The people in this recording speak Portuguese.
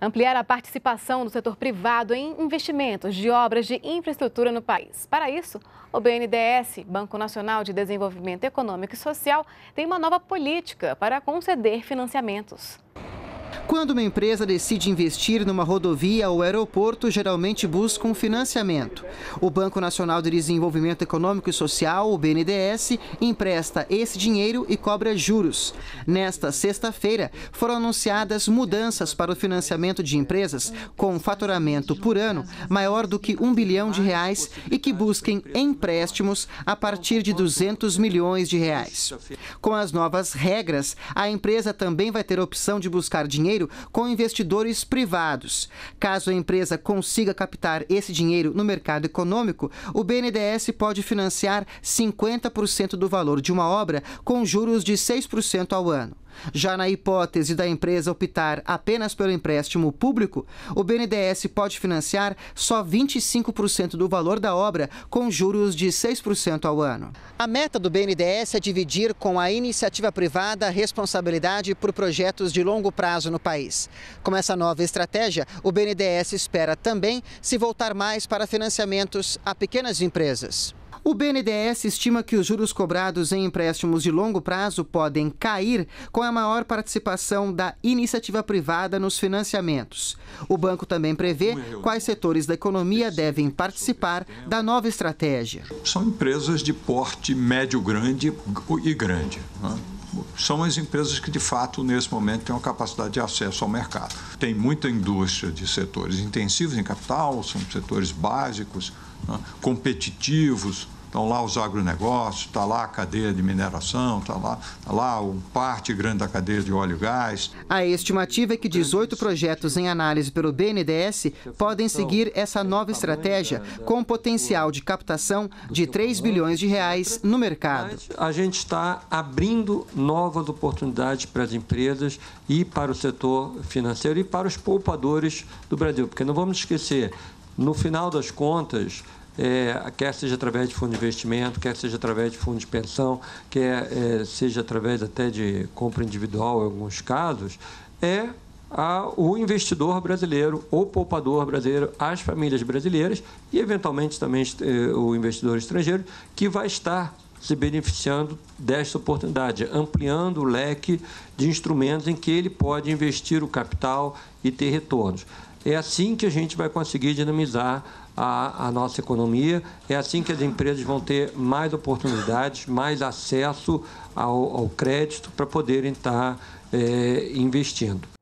ampliar a participação do setor privado em investimentos de obras de infraestrutura no país. Para isso, o BNDES, Banco Nacional de Desenvolvimento Econômico e Social, tem uma nova política para conceder financiamentos. Quando uma empresa decide investir numa rodovia ou aeroporto, geralmente busca um financiamento. O Banco Nacional de Desenvolvimento Econômico e Social, o BNDES, empresta esse dinheiro e cobra juros. Nesta sexta-feira, foram anunciadas mudanças para o financiamento de empresas com faturamento por ano maior do que um bilhão de reais e que busquem empréstimos a partir de 200 milhões de reais. Com as novas regras, a empresa também vai ter opção de buscar dinheiro dinheiro com investidores privados. Caso a empresa consiga captar esse dinheiro no mercado econômico, o BNDES pode financiar 50% do valor de uma obra com juros de 6% ao ano. Já na hipótese da empresa optar apenas pelo empréstimo público, o BNDES pode financiar só 25% do valor da obra, com juros de 6% ao ano. A meta do BNDES é dividir com a iniciativa privada a responsabilidade por projetos de longo prazo no país. Com essa nova estratégia, o BNDES espera também se voltar mais para financiamentos a pequenas empresas. O BNDES estima que os juros cobrados em empréstimos de longo prazo podem cair com a maior participação da iniciativa privada nos financiamentos. O banco também prevê é quais setores da economia devem participar da nova estratégia. São empresas de porte médio-grande e grande. Né? são as empresas que, de fato, nesse momento, têm uma capacidade de acesso ao mercado. Tem muita indústria de setores intensivos em capital, são setores básicos, né? competitivos, Estão lá os agronegócios, está lá a cadeia de mineração, está lá, tá lá parte grande da cadeia de óleo e gás. A estimativa é que 18 projetos em análise pelo BNDES podem seguir essa nova estratégia, com potencial de captação de 3 bilhões de reais no mercado. A gente está abrindo novas oportunidades para as empresas e para o setor financeiro e para os poupadores do Brasil, porque não vamos esquecer, no final das contas, é, quer seja através de fundo de investimento, quer seja através de fundo de pensão, quer é, seja através até de compra individual em alguns casos, é a, o investidor brasileiro, o poupador brasileiro, as famílias brasileiras e, eventualmente, também é, o investidor estrangeiro, que vai estar se beneficiando desta oportunidade, ampliando o leque de instrumentos em que ele pode investir o capital e ter retornos. É assim que a gente vai conseguir dinamizar a, a, nossa economia. É assim que as empresas vão ter mais oportunidades, mais acesso ao, ao crédito para poderem estar é, investindo.